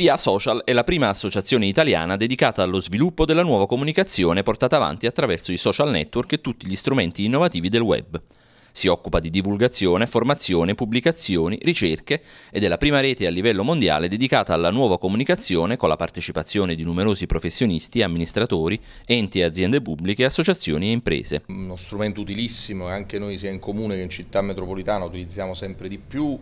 PA Social è la prima associazione italiana dedicata allo sviluppo della nuova comunicazione portata avanti attraverso i social network e tutti gli strumenti innovativi del web. Si occupa di divulgazione, formazione, pubblicazioni, ricerche ed è la prima rete a livello mondiale dedicata alla nuova comunicazione con la partecipazione di numerosi professionisti, amministratori, enti e aziende pubbliche, associazioni e imprese. Uno strumento utilissimo, anche noi sia in comune che in città metropolitana utilizziamo sempre di più,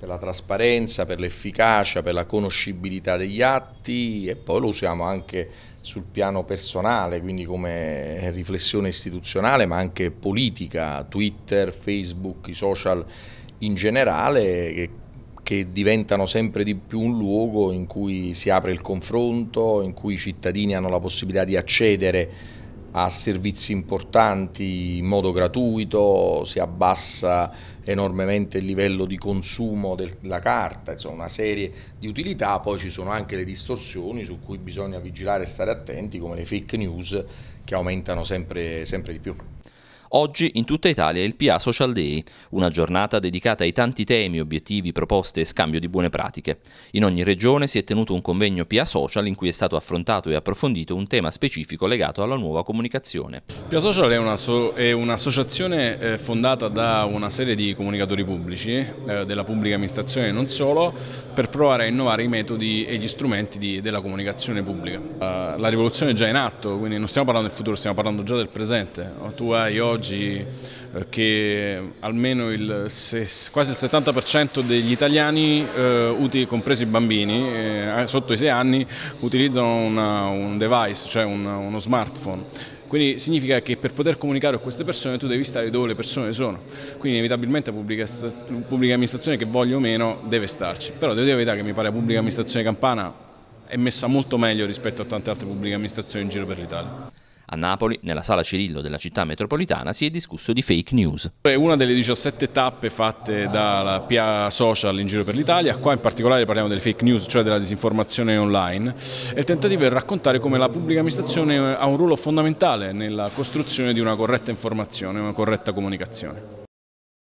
per la trasparenza, per l'efficacia, per la conoscibilità degli atti e poi lo usiamo anche sul piano personale, quindi come riflessione istituzionale ma anche politica, Twitter, Facebook, i social in generale che, che diventano sempre di più un luogo in cui si apre il confronto, in cui i cittadini hanno la possibilità di accedere a servizi importanti in modo gratuito, si abbassa enormemente il livello di consumo della carta, insomma una serie di utilità, poi ci sono anche le distorsioni su cui bisogna vigilare e stare attenti come le fake news che aumentano sempre, sempre di più. Oggi in tutta Italia è il PA Social Day, una giornata dedicata ai tanti temi, obiettivi, proposte e scambio di buone pratiche. In ogni regione si è tenuto un convegno PA Social in cui è stato affrontato e approfondito un tema specifico legato alla nuova comunicazione. PA Social è, un'associazione eh, fondata da una serie di comunicatori pubblici, eh, della pubblica amministrazione e non solo, per provare a innovare i metodi e gli strumenti della comunicazione pubblica. la rivoluzione è già in atto, quindi non stiamo parlando del futuro, stiamo parlando già del presente. Tu hai oggi oggi eh, che almeno il, quasi il 70% degli italiani, eh, compresi i bambini, eh, sotto i 6 anni, utilizzano una, un device, cioè un, uno smartphone. Quindi significa che per poter comunicare con queste persone tu devi stare dove le persone sono. Quindi inevitabilmente pubblica, pubblica amministrazione che voglio o meno deve starci. Però devo dire la verità che mi pare la pubblica amministrazione campana è messa molto meglio rispetto a tante altre pubbliche amministrazioni in giro per l'Italia. A Napoli, nella sala Cirillo della città metropolitana, si è discusso di fake news. È una delle 17 tappe fatte dalla PIA Social in giro per l'Italia, qua in particolare parliamo delle fake news, cioè della disinformazione online, e il tentativo è raccontare come la pubblica amministrazione ha un ruolo fondamentale nella costruzione di una corretta informazione, una corretta comunicazione.